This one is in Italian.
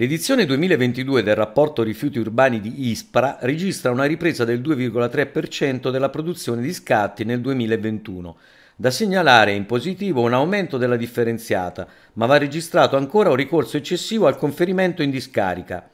L'edizione 2022 del rapporto rifiuti urbani di ISPRA registra una ripresa del 2,3% della produzione di scatti nel 2021. Da segnalare in positivo un aumento della differenziata, ma va registrato ancora un ricorso eccessivo al conferimento in discarica.